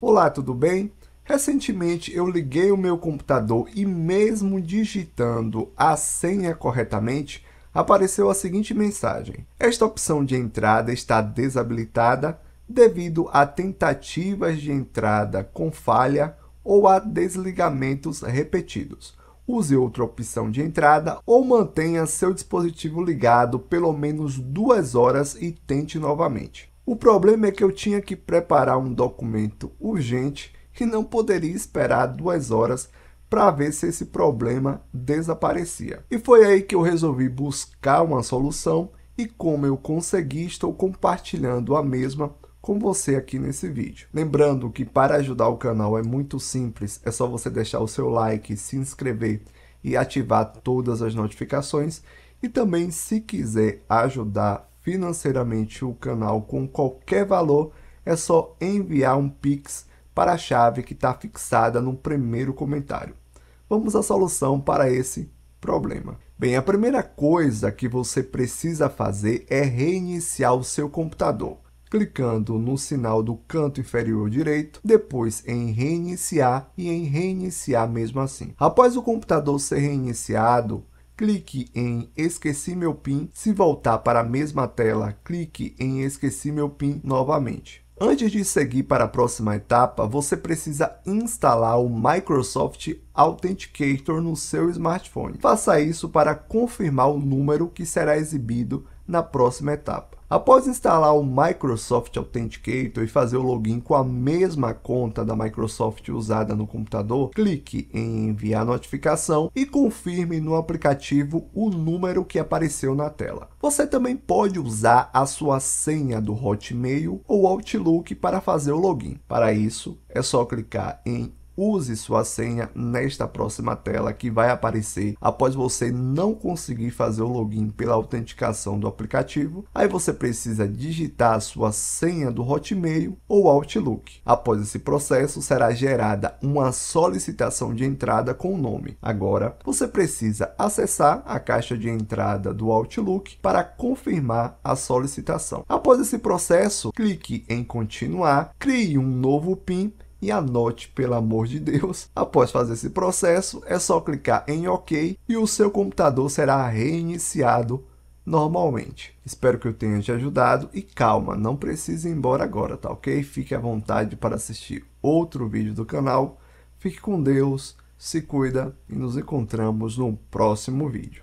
Olá, tudo bem? Recentemente eu liguei o meu computador e, mesmo digitando a senha corretamente, apareceu a seguinte mensagem: Esta opção de entrada está desabilitada devido a tentativas de entrada com falha ou a desligamentos repetidos. Use outra opção de entrada ou mantenha seu dispositivo ligado pelo menos duas horas e tente novamente. O problema é que eu tinha que preparar um documento urgente e não poderia esperar duas horas para ver se esse problema desaparecia. E foi aí que eu resolvi buscar uma solução e como eu consegui, estou compartilhando a mesma com você aqui nesse vídeo. Lembrando que para ajudar o canal é muito simples, é só você deixar o seu like, se inscrever e ativar todas as notificações. E também, se quiser ajudar financeiramente o canal com qualquer valor, é só enviar um Pix para a chave que está fixada no primeiro comentário. Vamos à solução para esse problema. Bem, a primeira coisa que você precisa fazer é reiniciar o seu computador, clicando no sinal do canto inferior direito, depois em reiniciar e em reiniciar mesmo assim. Após o computador ser reiniciado, clique em Esqueci meu PIN. Se voltar para a mesma tela, clique em Esqueci meu PIN novamente. Antes de seguir para a próxima etapa, você precisa instalar o Microsoft Authenticator no seu smartphone. Faça isso para confirmar o número que será exibido na próxima etapa. Após instalar o Microsoft Authenticator e fazer o login com a mesma conta da Microsoft usada no computador, clique em enviar notificação e confirme no aplicativo o número que apareceu na tela. Você também pode usar a sua senha do Hotmail ou Outlook para fazer o login. Para isso, é só clicar em use sua senha nesta próxima tela que vai aparecer após você não conseguir fazer o login pela autenticação do aplicativo. Aí você precisa digitar a sua senha do Hotmail ou Outlook. Após esse processo, será gerada uma solicitação de entrada com o nome. Agora, você precisa acessar a caixa de entrada do Outlook para confirmar a solicitação. Após esse processo, clique em continuar, crie um novo PIN e anote, pelo amor de Deus, após fazer esse processo, é só clicar em OK e o seu computador será reiniciado normalmente. Espero que eu tenha te ajudado e calma, não precisa ir embora agora, tá ok? Fique à vontade para assistir outro vídeo do canal. Fique com Deus, se cuida e nos encontramos no próximo vídeo.